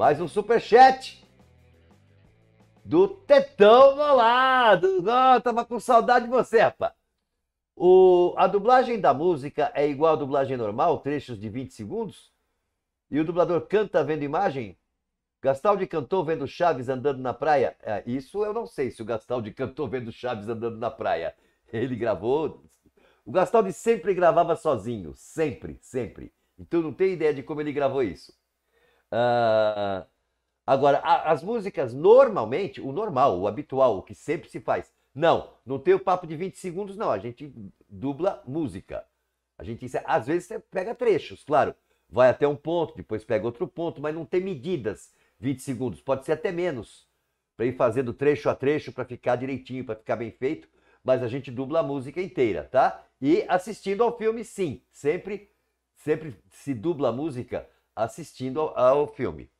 mais um superchat do Tetão Molado. Não, tava com saudade de você, rapaz. O, a dublagem da música é igual à dublagem normal, trechos de 20 segundos? E o dublador canta vendo imagem? Gastaldi cantou vendo Chaves andando na praia? É, isso eu não sei se o Gastaldi cantou vendo Chaves andando na praia. Ele gravou. O Gastaldi sempre gravava sozinho, sempre, sempre. Então não tem ideia de como ele gravou isso. Uh, agora, a, as músicas normalmente, o normal, o habitual, o que sempre se faz. Não, não tem o papo de 20 segundos, não. A gente dubla música. A gente, é, às vezes, você pega trechos, claro. Vai até um ponto, depois pega outro ponto, mas não tem medidas. 20 segundos, pode ser até menos, para ir fazendo trecho a trecho, para ficar direitinho, para ficar bem feito. Mas a gente dubla a música inteira, tá? E assistindo ao filme, sim. Sempre, sempre se dubla a música assistindo ao, ao filme.